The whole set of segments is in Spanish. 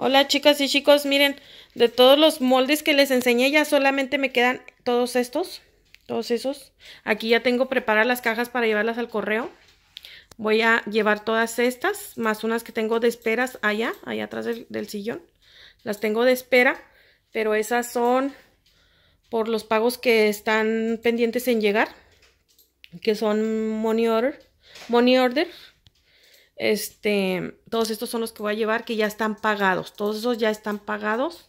Hola chicas y chicos, miren, de todos los moldes que les enseñé ya solamente me quedan todos estos, todos esos. Aquí ya tengo preparadas las cajas para llevarlas al correo. Voy a llevar todas estas, más unas que tengo de esperas allá, allá atrás del, sillón. Las tengo de espera, pero esas son por los pagos que están pendientes en llegar, que son money order. Money order este, todos estos son los que voy a llevar que ya están pagados. Todos esos ya están pagados.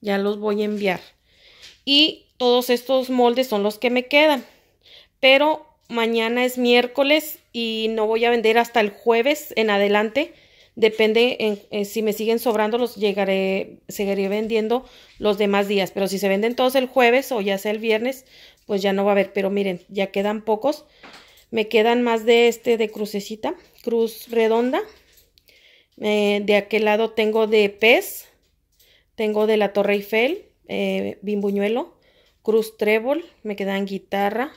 Ya los voy a enviar. Y todos estos moldes son los que me quedan. Pero mañana es miércoles y no voy a vender hasta el jueves en adelante. Depende eh, si me siguen sobrando, los llegaré, seguiré vendiendo los demás días. Pero si se venden todos el jueves o ya sea el viernes, pues ya no va a haber. Pero miren, ya quedan pocos. Me quedan más de este de crucecita, cruz redonda. Eh, de aquel lado tengo de pez, tengo de la Torre Eiffel, eh, bimbuñuelo, cruz trébol, me quedan guitarra,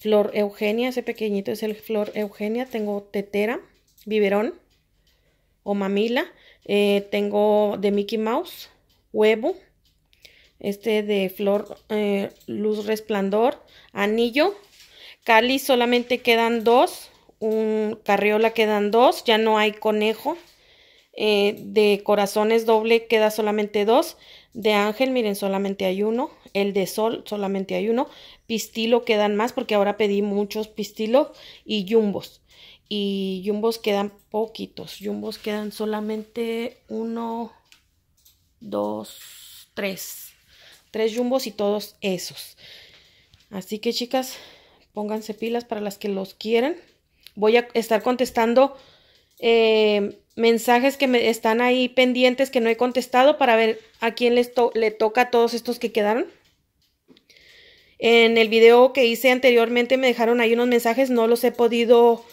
flor eugenia, ese pequeñito es el flor eugenia, tengo tetera, biberón o mamila, eh, tengo de Mickey Mouse, huevo, este de flor luz resplandor, anillo, Cali solamente quedan dos, un carriola quedan dos, ya no hay conejo. Eh, de corazones doble queda solamente dos. De ángel, miren, solamente hay uno. El de sol, solamente hay uno. Pistilo quedan más porque ahora pedí muchos pistilo. y yumbos. Y yumbos quedan poquitos. Jumbos quedan solamente uno, dos, tres. Tres yumbos y todos esos. Así que chicas, Pónganse pilas para las que los quieren. Voy a estar contestando eh, mensajes que están ahí pendientes que no he contestado para ver a quién les le toca a todos estos que quedaron. En el video que hice anteriormente me dejaron ahí unos mensajes, no los he podido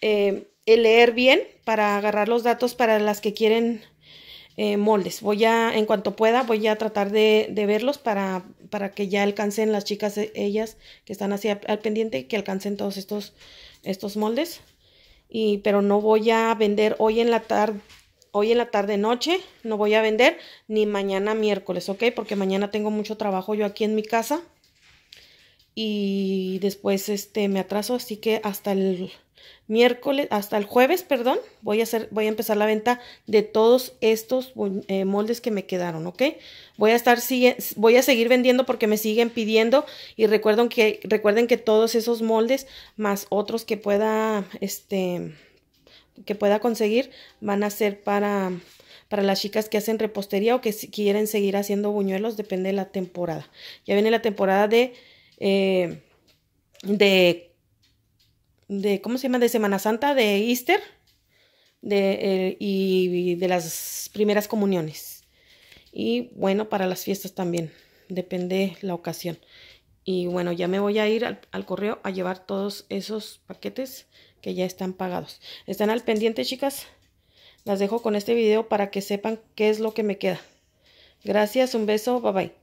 eh, leer bien para agarrar los datos para las que quieren eh, moldes. Voy a, en cuanto pueda, voy a tratar de, verlos para, para, que ya alcancen las chicas, eh, ellas que están así al pendiente, que alcancen todos estos, estos moldes. Y, pero no voy a vender hoy en la tarde, hoy en la tarde noche, no voy a vender ni mañana miércoles, ¿ok? Porque mañana tengo mucho trabajo yo aquí en mi casa. Y después este me atraso, así que hasta el miércoles, hasta el jueves, perdón, voy a, hacer, voy a empezar la venta de todos estos eh, moldes que me quedaron, ¿ok? Voy a, estar, voy a seguir vendiendo porque me siguen pidiendo y recuerden que, recuerden que todos esos moldes más otros que pueda, este, que pueda conseguir van a ser para, para las chicas que hacen repostería o que quieren seguir haciendo buñuelos, depende de la temporada. Ya viene la temporada de... Eh, de de, ¿cómo se llama? De Semana Santa, de Easter de, eh, y, de las primeras comuniones. Y bueno, para las fiestas también, depende la ocasión. Y bueno, ya me voy a ir al, correo a llevar todos esos paquetes que ya están pagados. Están al pendiente, chicas. Las dejo con este video para que sepan qué es lo que me queda. Gracias, un beso, bye bye.